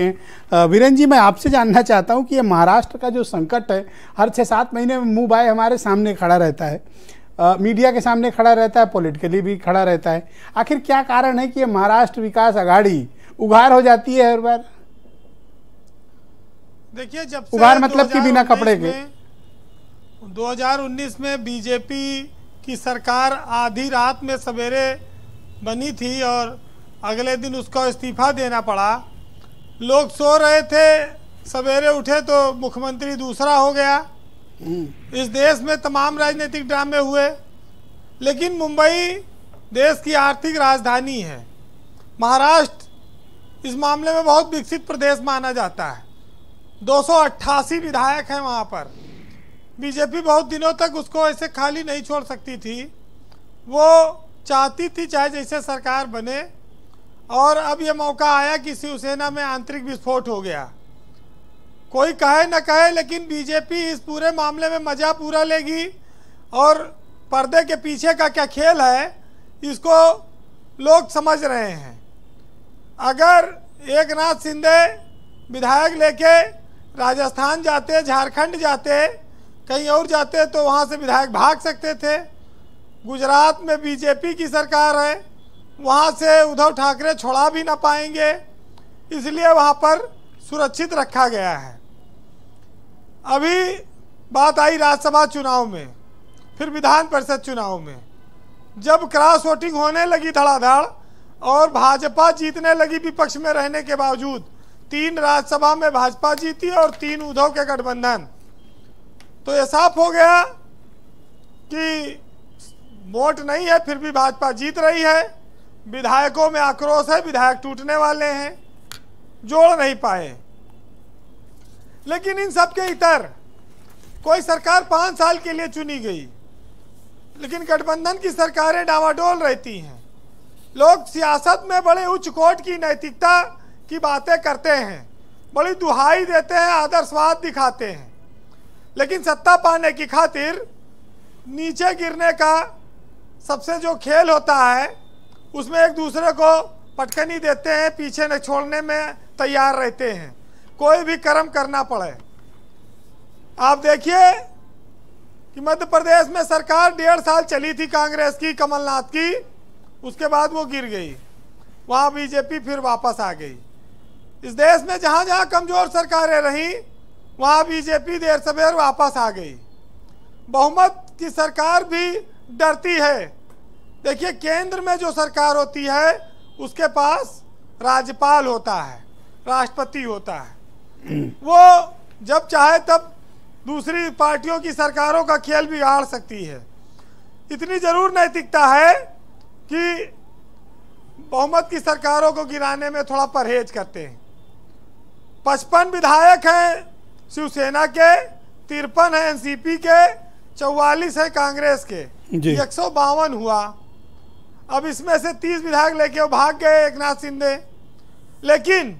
Okay Viren जी मैं आपसे जानना चाहता हूँ कि ये महाराष्ट्र का जो संकट है हर छः सात महीने में मुंह बाय हमारे सामने खड़ा रहता है आ, मीडिया के सामने खड़ा रहता है पॉलिटिकली भी खड़ा रहता है आखिर क्या कारण है कि ये महाराष्ट्र विकास आघाड़ी उघार हो जाती है हर बार देखिए जब उघार मतलब कि बिना कपड़े के 2019 में बीजेपी की सरकार आधी रात में सवेरे बनी थी और अगले दिन उसको इस्तीफा देना पड़ा लोग सो रहे थे सवेरे उठे तो मुख्यमंत्री दूसरा हो गया हम्म। इस देश में तमाम राजनीतिक ड्रामे हुए लेकिन मुंबई देश की आर्थिक राजधानी है महाराष्ट्र इस मामले में बहुत विकसित प्रदेश माना जाता है दो विधायक हैं वहाँ पर बीजेपी बहुत दिनों तक उसको ऐसे खाली नहीं छोड़ सकती थी वो चाहती थी चाहे जैसे सरकार बने और अब ये मौका आया कि शिवसेना में आंतरिक विस्फोट हो गया कोई कहे न कहे लेकिन बीजेपी इस पूरे मामले में मज़ा पूरा लेगी और पर्दे के पीछे का क्या खेल है इसको लोग समझ रहे हैं अगर एक नाथ सिंधे विधायक लेके राजस्थान जाते झारखंड जाते कहीं और जाते तो वहाँ से विधायक भाग सकते थे गुजरात में बीजेपी की सरकार है वहाँ से उद्धव ठाकरे छोड़ा भी ना पाएंगे इसलिए वहाँ पर सुरक्षित रखा गया है अभी बात आई राज्यसभा चुनाव में फिर विधान परिषद चुनाव में जब क्रॉस वोटिंग होने लगी धड़ाधड़ और भाजपा जीतने लगी विपक्ष में रहने के बावजूद तीन राज्यसभा में भाजपा जीती और तीन उद्धव के गठबंधन तो ये साफ हो गया कि वोट नहीं है फिर भी भाजपा जीत रही है विधायकों में आक्रोश है विधायक टूटने वाले हैं जोड़ नहीं पाए लेकिन इन सब के इतर कोई सरकार पाँच साल के लिए चुनी गई लेकिन गठबंधन की सरकारें डावाडोल रहती हैं लोग सियासत में बड़े उच्च कोट की नैतिकता की बातें करते हैं बड़ी दुहाई देते हैं आदर्शवाद दिखाते हैं लेकिन सत्ता पाने की खातिर नीचे गिरने का सबसे जो खेल होता है उसमें एक दूसरे को पटकनी देते हैं पीछे न छोड़ने में तैयार रहते हैं कोई भी कर्म करना पड़े आप देखिए कि मध्य प्रदेश में सरकार डेढ़ साल चली थी कांग्रेस की कमलनाथ की उसके बाद वो गिर गई वहाँ बीजेपी फिर वापस आ गई इस देश में जहाँ जहाँ कमज़ोर सरकारें रहीं वहाँ बीजेपी देर सवेर वापस आ गई बहुमत की सरकार भी डरती है देखिए केंद्र में जो सरकार होती है उसके पास राज्यपाल होता है राष्ट्रपति होता है वो जब चाहे तब दूसरी पार्टियों की सरकारों का खेल बिगाड़ सकती है इतनी जरूर नैतिकता है कि बहुमत की सरकारों को गिराने में थोड़ा परहेज करते हैं पचपन विधायक हैं शिवसेना के तिरपन हैं एनसीपी के चौवालीस हैं कांग्रेस के एक सौ बावन हुआ अब इसमें से तीस विधायक लेके वो भाग गए एक नाथ शिंदे लेकिन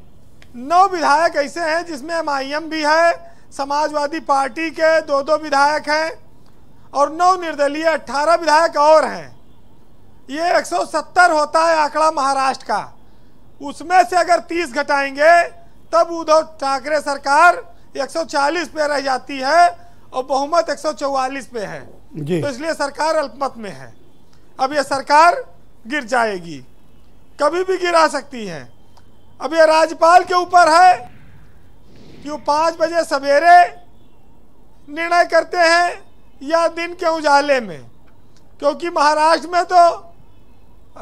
नौ विधायक ऐसे हैं जिसमें एम भी है समाजवादी पार्टी के दो दो विधायक हैं और नौ निर्दलीय अट्ठारह विधायक और हैं ये 170 होता है आंकड़ा महाराष्ट्र का उसमें से अगर 30 घटाएंगे तब उद्धव ठाकरे सरकार 140 पे रह जाती है और बहुमत चौवालीस पे है तो इसलिए सरकार अल्पमत में है अब ये सरकार गिर जाएगी कभी भी गिरा सकती है अब यह राज्यपाल के ऊपर है कि वो पाँच बजे सवेरे निर्णय करते हैं या दिन के उजाले में क्योंकि महाराष्ट्र में तो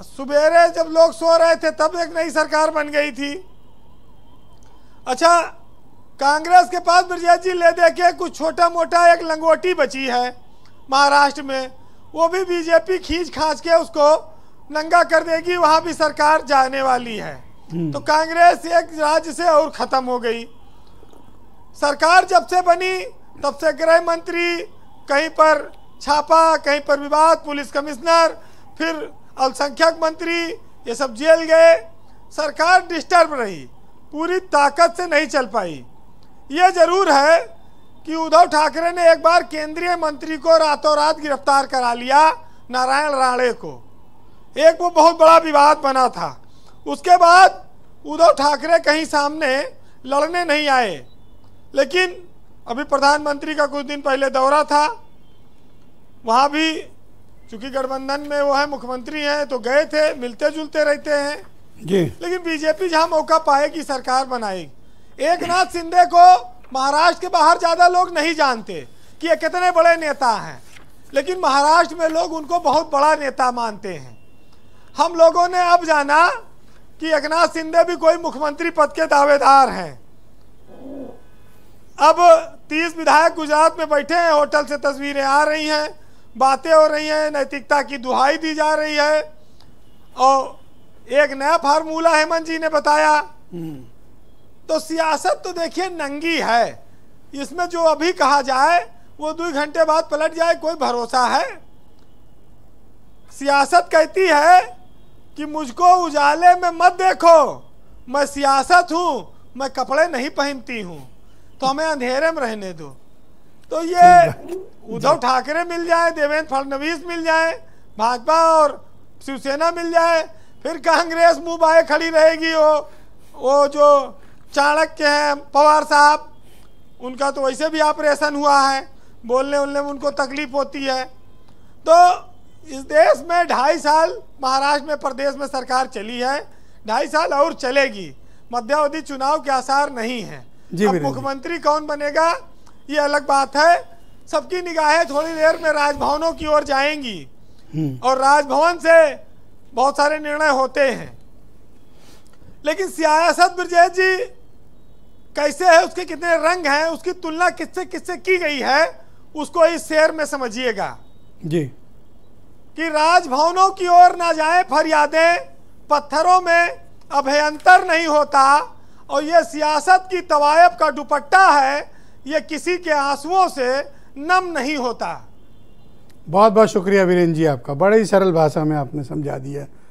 सवेरे जब लोग सो रहे थे तब एक नई सरकार बन गई थी अच्छा कांग्रेस के पास ब्रजेश जी ले दे के कुछ छोटा मोटा एक लंगोटी बची है महाराष्ट्र में वो भी बीजेपी खींच खांच के उसको नंगा कर देगी वहां भी सरकार जाने वाली है हम्म। तो कांग्रेस एक राज्य से और खत्म हो गई सरकार जब से बनी तब से गृह मंत्री कहीं पर छापा कहीं पर विवाद पुलिस कमिश्नर फिर अल्पसंख्यक मंत्री ये सब जेल गए सरकार डिस्टर्ब रही पूरी ताकत से नहीं चल पाई ये जरूर है कि उद्धव ठाकरे ने एक बार केंद्रीय मंत्री को रातों रात गिरफ्तार करा लिया नारायण राणे को एक वो बहुत बड़ा विवाद बना था उसके बाद उद्धव ठाकरे कहीं सामने लड़ने नहीं आए लेकिन अभी प्रधानमंत्री का कुछ दिन पहले दौरा था वहाँ भी चूंकि गठबंधन में वो है मुख्यमंत्री हैं तो गए थे मिलते जुलते रहते हैं जी लेकिन बीजेपी जहाँ मौका पाएगी सरकार बनाएगी एक नाथ शिंदे को महाराष्ट्र के बाहर ज़्यादा लोग नहीं जानते कि ये कितने बड़े नेता हैं लेकिन महाराष्ट्र में लोग उनको बहुत बड़ा नेता मानते हैं हम लोगों ने अब जाना कि एकनाथ शिंदे भी कोई मुख्यमंत्री पद के दावेदार हैं अब तीस विधायक गुजरात में बैठे हैं होटल से तस्वीरें आ रही हैं बातें हो रही हैं नैतिकता की दुहाई दी जा रही है और एक नया फार्मूला हेमंत जी ने बताया तो सियासत तो देखिए नंगी है इसमें जो अभी कहा जाए वो दो घंटे बाद पलट जाए कोई भरोसा है सियासत कहती है कि मुझको उजाले में मत देखो मैं सियासत हूँ मैं कपड़े नहीं पहनती हूँ तो हमें अंधेरे में रहने दो तो ये उद्धव ठाकरे मिल जाए देवेंद्र फडणवीस मिल जाए भाजपा और शिवसेना मिल जाए फिर कांग्रेस मुंह बाए खड़ी रहेगी वो वो जो चाणक्य हैं पवार साहब उनका तो वैसे भी ऑपरेशन हुआ है बोलने उलने में उनको तकलीफ होती है तो इस देश में ढाई साल महाराष्ट्र में प्रदेश में सरकार चली है ढाई साल और चलेगी मध्यावधि चुनाव के आसार नहीं है अब मुख्यमंत्री कौन बनेगा ये अलग बात है सबकी निगाहें थोड़ी देर में राजभवनों की ओर जाएंगी हम्म। और राजभवन से बहुत सारे निर्णय होते हैं लेकिन सियासत ब्रजेश जी कैसे है उसके कितने रंग हैं उसकी तुलना किससे किससे की गई है उसको इस शेयर में समझिएगा जी कि राजभवनों की ओर ना जाए फरियादें पत्थरों में अभ्यंतर नहीं होता और ये सियासत की तवायब का दुपट्टा है ये किसी के आंसुओं से नम नहीं होता बहुत बहुत शुक्रिया वीरेंद्र जी आपका बड़ी सरल भाषा में आपने समझा दिया